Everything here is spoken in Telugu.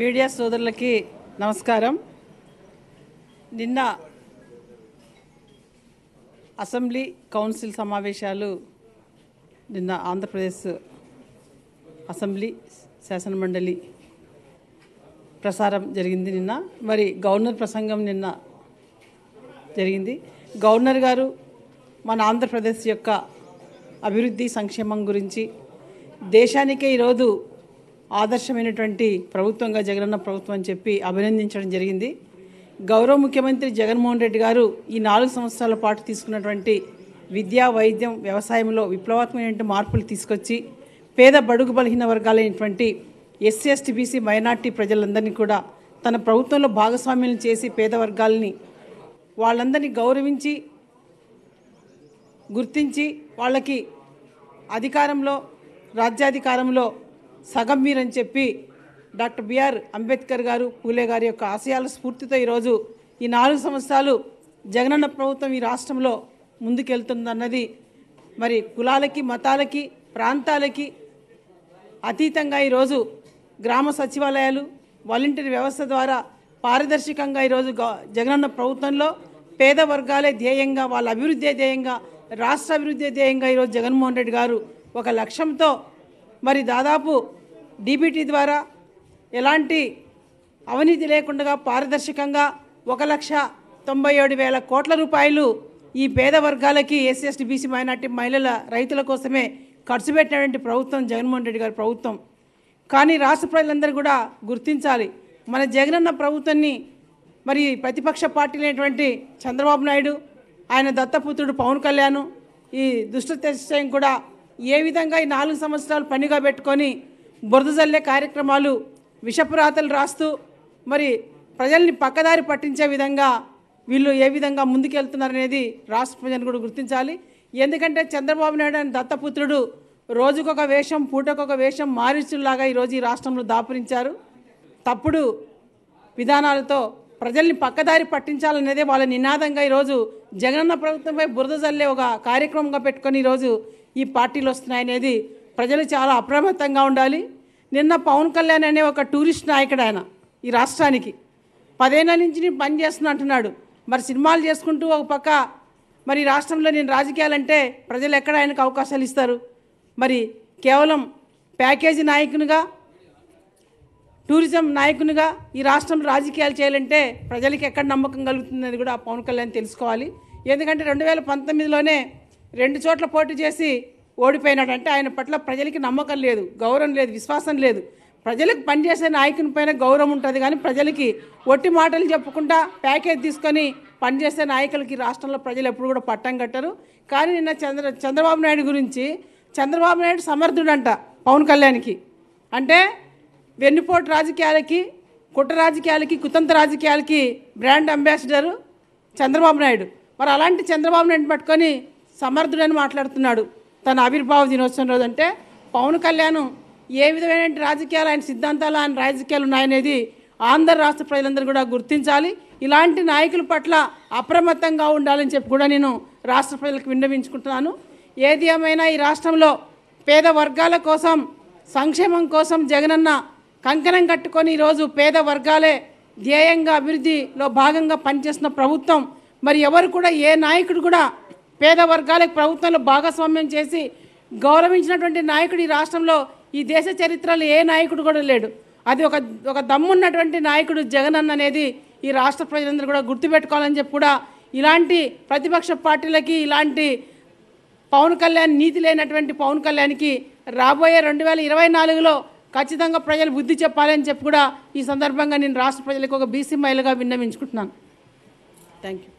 మీడియా సోదరులకి నమస్కారం నిన్న అసెంబ్లీ కౌన్సిల్ సమావేశాలు నిన్న ఆంధ్రప్రదేశ్ అసెంబ్లీ శాసనమండలి ప్రసారం జరిగింది నిన్న మరి గవర్నర్ ప్రసంగం నిన్న జరిగింది గవర్నర్ గారు మన ఆంధ్రప్రదేశ్ యొక్క అభివృద్ధి సంక్షేమం గురించి దేశానికే ఈరోజు ఆదర్శమైనటువంటి ప్రభుత్వంగా జగనన్న ప్రభుత్వం అని చెప్పి అభినందించడం జరిగింది గౌరవ ముఖ్యమంత్రి జగన్మోహన్ రెడ్డి గారు ఈ నాలుగు సంవత్సరాల పాటు తీసుకున్నటువంటి విద్యా వైద్యం వ్యవసాయంలో విప్లవాత్మకమైన మార్పులు తీసుకొచ్చి పేద బడుగు బలహీన వర్గాలైనటువంటి ఎస్సీ ఎస్టీ బీసీ మైనార్టీ ప్రజలందరినీ కూడా తన ప్రభుత్వంలో భాగస్వామ్యం చేసి పేద వర్గాలని వాళ్ళందరినీ గౌరవించి గుర్తించి వాళ్ళకి అధికారంలో రాజ్యాధికారంలో సగం మీరని చెప్పి డాక్టర్ బిఆర్ అంబేద్కర్ గారు పూలే గారి యొక్క ఆశయాల స్ఫూర్తితో ఈరోజు ఈ నాలుగు సంవత్సరాలు జగనన్న ప్రభుత్వం ఈ రాష్ట్రంలో ముందుకెళ్తుందన్నది మరి కులాలకి మతాలకి ప్రాంతాలకి అతీతంగా ఈరోజు గ్రామ సచివాలయాలు వాలంటీర్ వ్యవస్థ ద్వారా పారదర్శకంగా ఈరోజు జగనన్న ప్రభుత్వంలో పేద వర్గాలే ధ్యేయంగా వాళ్ళ అభివృద్ధి ధ్యేయంగా రాష్ట్ర అభివృద్ధి ధ్యేయంగా ఈరోజు జగన్మోహన్ రెడ్డి గారు ఒక లక్ష్యంతో మరి దాదాపు డీబీటీ ద్వారా ఎలాంటి అవినీతి లేకుండా పారదర్శకంగా ఒక లక్ష తొంభై ఏడు వేల కోట్ల రూపాయలు ఈ పేద వర్గాలకి ఎస్సీ బీసీ మైనార్టీ మహిళల రైతుల కోసమే ఖర్చు పెట్టినటువంటి ప్రభుత్వం జగన్మోహన్ రెడ్డి గారి ప్రభుత్వం కానీ రాష్ట్ర ప్రజలందరూ కూడా గుర్తించాలి మన జగనన్న ప్రభుత్వాన్ని మరి ప్రతిపక్ష పార్టీలైనటువంటి చంద్రబాబు నాయుడు ఆయన దత్తపుత్రుడు పవన్ కళ్యాణ్ ఈ దుష్ట కూడా ఏ విధంగా ఈ నాలుగు సంవత్సరాలు పనిగా పెట్టుకొని బురదజల్లే కార్యక్రమాలు విషపురాతలు రాస్తూ మరి ప్రజల్ని పక్కదారి పట్టించే విధంగా వీళ్ళు ఏ విధంగా ముందుకెళ్తున్నారనేది రాష్ట్ర ప్రజలు కూడా గుర్తించాలి ఎందుకంటే చంద్రబాబు నాయుడు అని దత్తపుత్రుడు రోజుకొక వేషం పూటకొక వేషం మారిచులాగా ఈరోజు ఈ రాష్ట్రంలో దాపురించారు తప్పుడు విధానాలతో ప్రజల్ని పక్కదారి పట్టించాలనేదే వాళ్ళ నినాదంగా ఈరోజు జగనన్న ప్రభుత్వంపై బురద చల్లే ఒక కార్యక్రమంగా పెట్టుకొని ఈరోజు ఈ పార్టీలు వస్తున్నాయనేది ప్రజలు చాలా అప్రమత్తంగా ఉండాలి నిన్న పవన్ కళ్యాణ్ అనే ఒక టూరిస్ట్ నాయకుడు ఆయన ఈ రాష్ట్రానికి పదేళ్ళ నుంచి నేను పని అంటున్నాడు మరి సినిమాలు చేసుకుంటూ ఒక పక్క మరి రాష్ట్రంలో నేను రాజకీయాలంటే ప్రజలు ఎక్కడ ఆయనకు అవకాశాలు ఇస్తారు మరి కేవలం ప్యాకేజీ నాయకునిగా టూరిజం నాయకునిగా ఈ రాష్ట్రంలో రాజకీయాలు చేయాలంటే ప్రజలకి ఎక్కడ నమ్మకం కలుగుతుందని కూడా పవన్ కళ్యాణ్ తెలుసుకోవాలి ఎందుకంటే రెండు వేల పంతొమ్మిదిలోనే రెండు చోట్ల పోటీ చేసి ఓడిపోయినాడంటే ఆయన పట్ల ప్రజలకి నమ్మకం లేదు గౌరవం లేదు విశ్వాసం లేదు ప్రజలకు పనిచేసే నాయకుని పైన గౌరవం ఉంటుంది కానీ ప్రజలకి ఒట్టి మాటలు చెప్పకుండా ప్యాకేజ్ తీసుకొని పనిచేసే నాయకులకి రాష్ట్రంలో ప్రజలు ఎప్పుడు కూడా పట్టం కట్టరు కానీ నిన్న చంద్ర చంద్రబాబు నాయుడు గురించి చంద్రబాబు నాయుడు సమర్థుడంట పవన్ కళ్యాణ్కి అంటే వెన్నుపోటు రాజకీయాలకి కుట్ర రాజకీయాలకి కుతంత రాజకీయాలకి బ్రాండ్ అంబాసిడరు చంద్రబాబు నాయుడు మరి అలాంటి చంద్రబాబు నాయుడు పట్టుకొని సమర్థుడని మాట్లాడుతున్నాడు తన ఆవిర్భావ దినోత్సవం రోజు అంటే పవన్ కళ్యాణ్ ఏ విధమైన రాజకీయాలు ఆయన సిద్ధాంతాలు ఆయన రాజకీయాలు ఉన్నాయనేది ఆంధ్ర రాష్ట్ర ప్రజలందరూ కూడా గుర్తించాలి ఇలాంటి నాయకుల పట్ల అప్రమత్తంగా ఉండాలని చెప్పి కూడా నేను రాష్ట్ర ప్రజలకు విన్నవించుకుంటున్నాను ఏది ఏమైనా ఈ రాష్ట్రంలో పేద వర్గాల కోసం సంక్షేమం కోసం జగనన్న కంకణం కట్టుకొని ఈరోజు పేద వర్గాలే ధ్యేయంగా అభివృద్ధిలో భాగంగా పనిచేస్తున్న ప్రభుత్వం మరి ఎవరు కూడా ఏ నాయకుడు కూడా పేద వర్గాలకు ప్రభుత్వంలో భాగస్వామ్యం చేసి గౌరవించినటువంటి నాయకుడు ఈ రాష్ట్రంలో ఈ దేశ చరిత్రలో ఏ నాయకుడు కూడా లేడు అది ఒక ఒక దమ్మున్నటువంటి నాయకుడు జగన్ అన్న అనేది ఈ రాష్ట్ర ప్రజలందరూ కూడా గుర్తుపెట్టుకోవాలని చెప్పి కూడా ఇలాంటి ప్రతిపక్ష పార్టీలకి ఇలాంటి పవన్ కళ్యాణ్ నీతి లేనటువంటి పవన్ కళ్యాణ్కి రాబోయే రెండు వేల ఇరవై నాలుగులో ఖచ్చితంగా ప్రజలు బుద్ధి చెప్పాలని చెప్పి కూడా ఈ సందర్భంగా నేను రాష్ట్ర ప్రజలకు ఒక బీసీ మహిళగా విన్నవించుకుంటున్నాను థ్యాంక్ యూ